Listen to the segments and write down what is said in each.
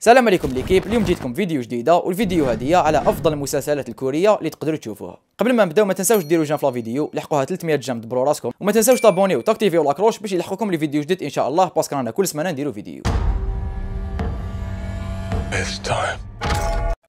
السلام عليكم ليكيب اليوم جيتكم فيديو جديده والفيديو هذه على افضل المسلسلات الكوريه اللي تقدروا تشوفوها قبل ما نبداو ما تنساوش ديروا جيم في لا فيديو لحقوها 300 جيم دبروا راسكم وما تنساوش تابوني وتاكتيفيو لاكروش باش يلحقوكم لي فيديو جديد ان شاء الله باسكو رانا كل سمانه نديروا فيديو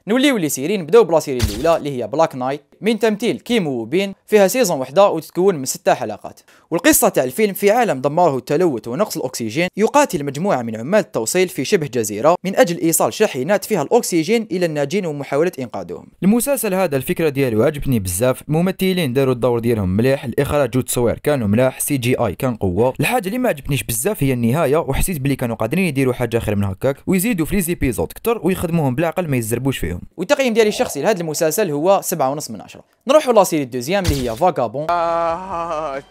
نوليو لي سيري نبداو بلا سيري الاولى اللي هي بلاك نايت من تمثيل كيمو وبين فيها سيزون وحده وتتكون من ستة حلقات والقصة تاع الفيلم في عالم دمره التلوث ونقص الأكسجين يقاتل مجموعة من عمال التوصيل في شبه جزيرة من أجل إيصال شاحنات فيها الأكسجين إلى الناجين ومحاولة إنقاذهم المسلسل هذا الفكرة ديالو عجبتني بزاف الممثلين داروا الدور ديالهم مليح الإخراج والتصوير كانوا ملاح سي جي آي كان قوة الحاجة اللي ما عجبتنيش بزاف هي النهاية وحسيت بلي كانوا قادرين يديروا حاجة خير من هكاك ويزيدوا في لي كثر كتر ويخدموهم بالعقل ما يزربوش فيهم والتقييم ديالي الشخصي لهذا المسلسل هو 7.5 من 10 10 ولا سيري الدوزيام اللي هي فاغابون آه،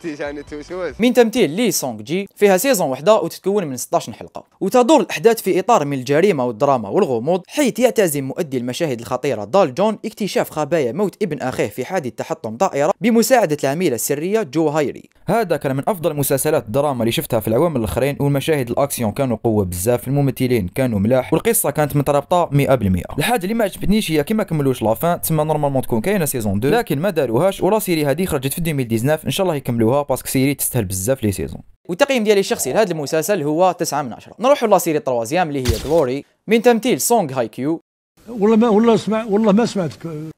من تمثيل لي سونغ جي فيها سيزون وحده وتتكون من 16 حلقه وتدور الاحداث في اطار من الجريمه والدراما والغموض حيث يعتزم مؤدي المشاهد الخطيره دال جون اكتشاف خبايا موت ابن اخيه في حادث تحطم طائره بمساعده العميله السريه جو هايري هذا كان من افضل مسلسلات الدراما اللي شفتها في العوام الاخرين والمشاهد الاكسيون كانوا قوه بزاف الممثلين كانوا ملاح والقصه كانت مترابطه 100% الحاجه اللي ما عجبتنيش هي كما كملوش لافان تسمى نورمالمون تكون كاينه سيزون سيزون 2 لكن ما داروهاش ورا سيري هذه خرجت في 2019 ان شاء الله يكملوها باسكو سيري تستاهل بزاف لي سيزون والتقييم ديالي الشخصي لهذا المسلسل هو 9 من 10 نروحوا لا سيري الطروازيام اللي هي دوري من تمثيل سونغ هاي كيو والله ما والله اسمع والله ما سمعت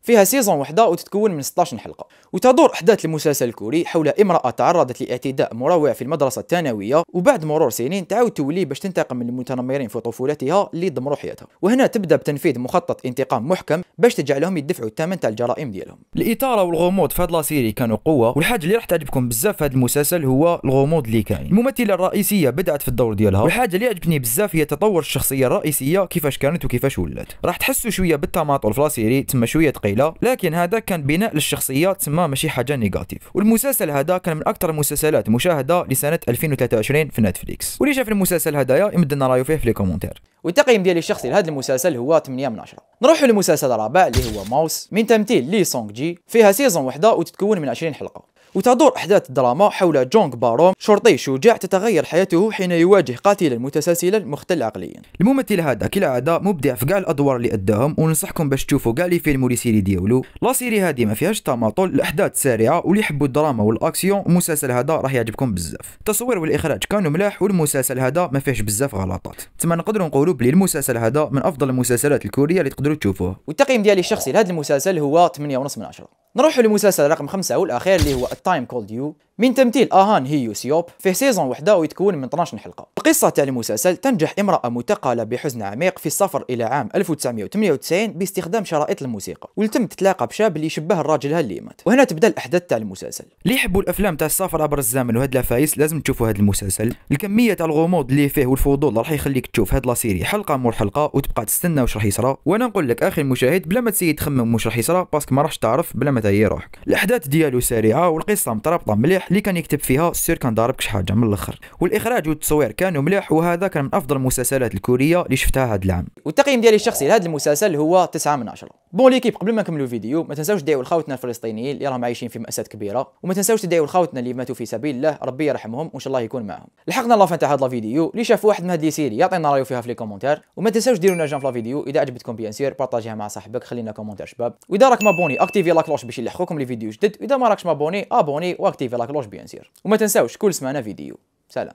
فيها سيزون وحده وتتكون من 16 حلقه وتدور احداث المسلسل الكوري حول امراه تعرضت لاعتداء مروع في المدرسه الثانويه وبعد مرور سنين تعاود تولي باش تنتقم من المتنمرين في طفولتها اللي دمروا حياتها وهنا تبدا بتنفيذ مخطط انتقام محكم باش تجعلهم يدفعوا الثمن تاع الجرائم ديالهم الاثاره والغموض في هاد لاسيري كانوا قوه والحاجه اللي راح تعجبكم بزاف في هذا المسلسل هو الغموض اللي كاين الممثله الرئيسيه بدات في الدور ديالها والحاجه اللي عجبتني بزاف هي تطور الشخصيه الرئيسيه كيفاش كانت وكيفاش ولات راح تحس حسوا شويه بالتماطل في يعني تما شويه ثقيله لكن هذا كان بناء للشخصيه تما ماشي حاجه نيجاتيف والمسلسل هذا كان من اكثر المسلسلات مشاهده لسنه 2023 في نتفليكس واللي شاف المسلسل هذايا يمد لنا رايه فيه في لي كومونتير والتقييم ديالي الشخصي لهذا المسلسل هو 8 من 10 نروحوا للمسلسل الرابع اللي هو ماوس من تمثيل لي سونغ جي فيها سيزون وحده وتتكون من 20 حلقه وتدور أحداث الدراما حول جونغ باروم شرطي شجاع تتغير حياته حين يواجه قاتلا متسلسلا مختل عقليا الممثل هذا كالعادة مبدع في كاع الأدوار اللي أداهم وننصحكم باش تشوفوا كاع لي فيلم ولي سيري ديالو لا سيري هذه ما فيهاش طماطول الأحداث سريعة واللي يحبوا الدراما والأكسيون المسلسل هذا راح يعجبكم بزاف التصوير والإخراج كانوا ملاح والمسلسل هذا ما فيهش بزاف غلطات تما نقدروا نقولوا بلي المسلسل هذا من أفضل المسلسلات الكورية اللي تقدروا تشوفوه والتقييم ديالي الشخصي لهذا المسلسل هو 8.5 من 10 نروح للمسلسل رقم خمسة والأخير اللي هو A Time Called You من تمثيل اهان هيو سيوب فيه سيزون وحده ويتكون من 12 حلقه القصه تاع المسلسل تنجح امراه متقله بحزن عميق في السفر الى عام 1998 باستخدام شرائط الموسيقى ولتم تتلاقى بشاب اللي يشبه الراجل اللي مات وهنا تبدا الاحداث تاع المسلسل اللي يحبوا الافلام تاع السفر عبر الزمن وهاد لافايس لازم تشوفوا هاد المسلسل الكميه تاع الغموض اللي فيه والفضول راح يخليك تشوف هاد لاسيري حلقه مور حلقه وتبقى تستنى واش راح يصرى وانا نقول لك اخي المشاهد بلا ما تسيد تخمم واش راح يصرى باسكو ما راحش تعرف بلا ما تهيي روحك الاحداث ديالو سريعه والقصه مترابطه مليح اللي كان يكتب فيها السير كان ضاربك حاجه من الاخر والاخراج والتصوير كانوا مليح وهذا كان من افضل المسلسلات الكوريه اللي شفتها هذا العام والتقييم ديالي الشخصي لهذا المسلسل هو 9 من 10 بون ليكيب قبل ما نكملوا الفيديو ما تنساوش تدعوا لخوتنا الفلسطينيين اللي راهم عايشين في مأساة كبيره وما تنساوش تدعوا لخوتنا اللي ماتوا في سبيل الله ربي يرحمهم وان شاء الله يكون معهم لحقنا لافان تاع هذا الفيديو اللي شاف واحد من هذه السيري يعطينا رايه فيها في لي كومونتير وما تنساوش ديروا لنا جيم في الفيديو اذا عجبتكم بيان سير بارطاجيها مع صاحبك خلينا كومونتير شباب واذا راك مابوني اكتيفي لا كلوش باش يلحقوكم لي فيديو جدد واذا ما راكش مابوني ابوني واكتيفي لا شغله بين يصير وما تنساوش كل سمعنا فيديو سلام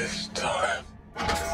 It's time.